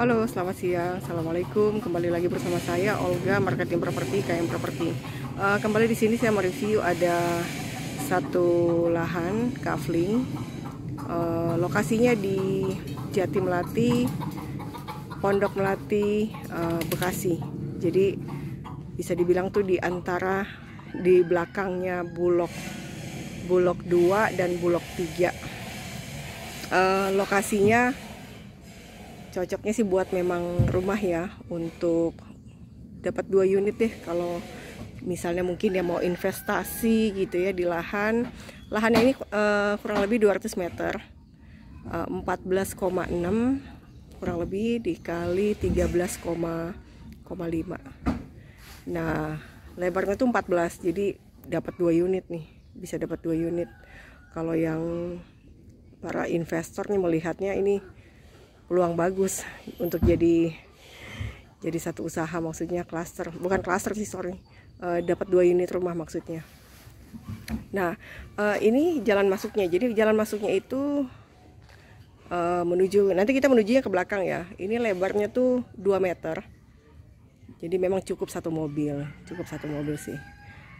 Halo, selamat siang. Assalamualaikum. Kembali lagi bersama saya Olga Marketing Properti KM Properti. Uh, kembali di sini saya mereview ada satu lahan kafling. Uh, eh, lokasinya di Jati Melati, Pondok Melati, uh, Bekasi. Jadi bisa dibilang tuh di antara di belakangnya Bulog Bulog 2 dan Bulog 3. Uh, lokasinya cocoknya sih buat memang rumah ya untuk dapat dua unit deh kalau misalnya mungkin dia mau investasi gitu ya di lahan lahan ini uh, kurang lebih 200 meter uh, eh, 14,6 kurang lebih dikali 13,5 nah lebarnya tuh 14 jadi dapat dua unit nih bisa dapat dua unit kalau yang para investor nih melihatnya ini peluang bagus untuk jadi jadi satu usaha maksudnya klaster bukan klaster sih sorry e, dapat dua unit rumah maksudnya nah e, ini jalan masuknya jadi jalan masuknya itu e, menuju nanti kita menujunya ke belakang ya ini lebarnya tuh 2 meter jadi memang cukup satu mobil cukup satu mobil sih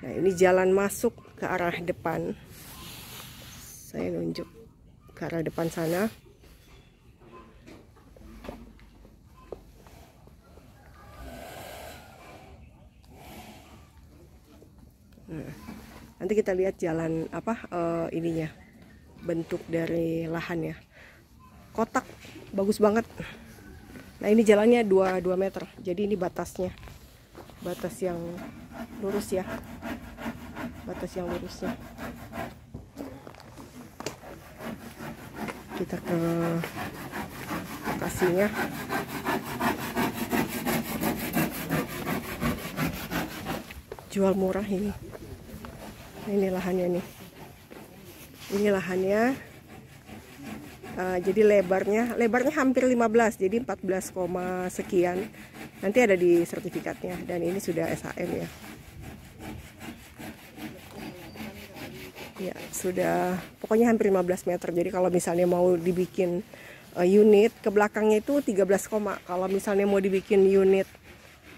nah ini jalan masuk ke arah depan saya nunjuk ke arah depan sana Nah, nanti kita lihat jalan apa uh, ininya bentuk dari lahan ya. Kotak bagus banget. Nah ini jalannya 2, 2 meter Jadi ini batasnya Batas yang lurus ya Batas yang lurusnya Kita ke lokasinya jual murah ini nah, ini lahannya nih ini lahannya uh, jadi lebarnya lebarnya hampir 15 jadi 14, sekian nanti ada di sertifikatnya dan ini sudah SHM ya ya sudah pokoknya hampir 15 meter jadi kalau misalnya mau dibikin uh, unit ke belakangnya itu 13, kalau misalnya mau dibikin unit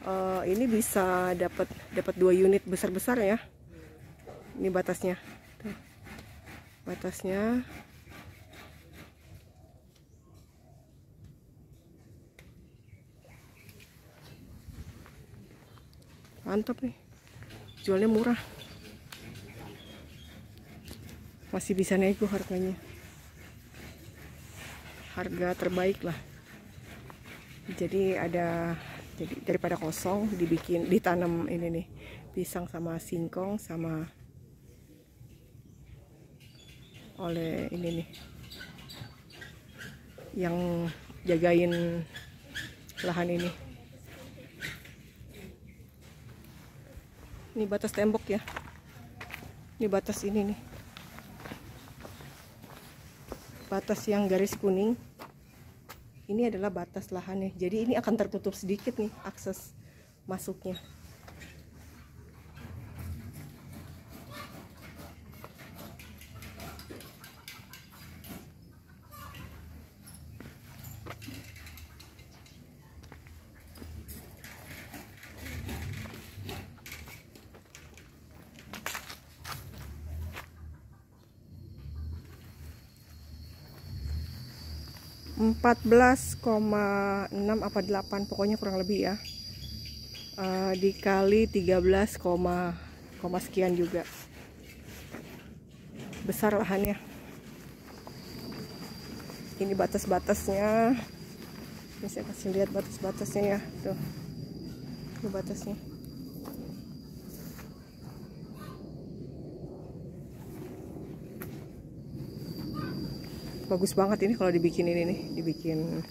uh, ini bisa dapat dapat dua unit besar-besar ya ini batasnya Tuh. batasnya mantap nih jualnya murah masih bisa nego harganya harga terbaik lah jadi ada jadi daripada kosong dibikin ditanam ini nih pisang sama singkong sama oleh ini nih yang jagain lahan ini ini batas tembok ya ini batas ini nih batas yang garis kuning ini adalah batas lahannya jadi ini akan tertutup sedikit nih akses masuknya 14,6 apa 8 pokoknya kurang lebih ya uh, dikali 13, koma, koma sekian juga besar lahannya ini batas-batasnya ini saya kasih lihat batas-batasnya ya tuh ini batasnya bagus banget ini kalau dibikin ini nih dibikin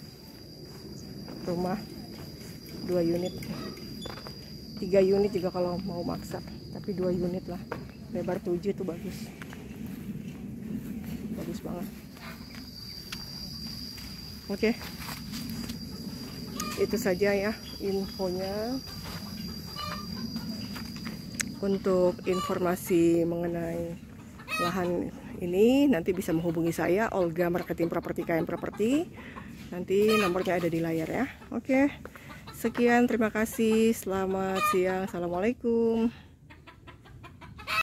rumah dua unit tiga unit juga kalau mau maksa tapi dua unit lah lebar tujuh itu bagus bagus banget oke okay. itu saja ya infonya untuk informasi mengenai lahan ini nanti bisa menghubungi saya Olga Marketing Properti KM Properti nanti nomornya ada di layar ya oke sekian terima kasih selamat siang assalamualaikum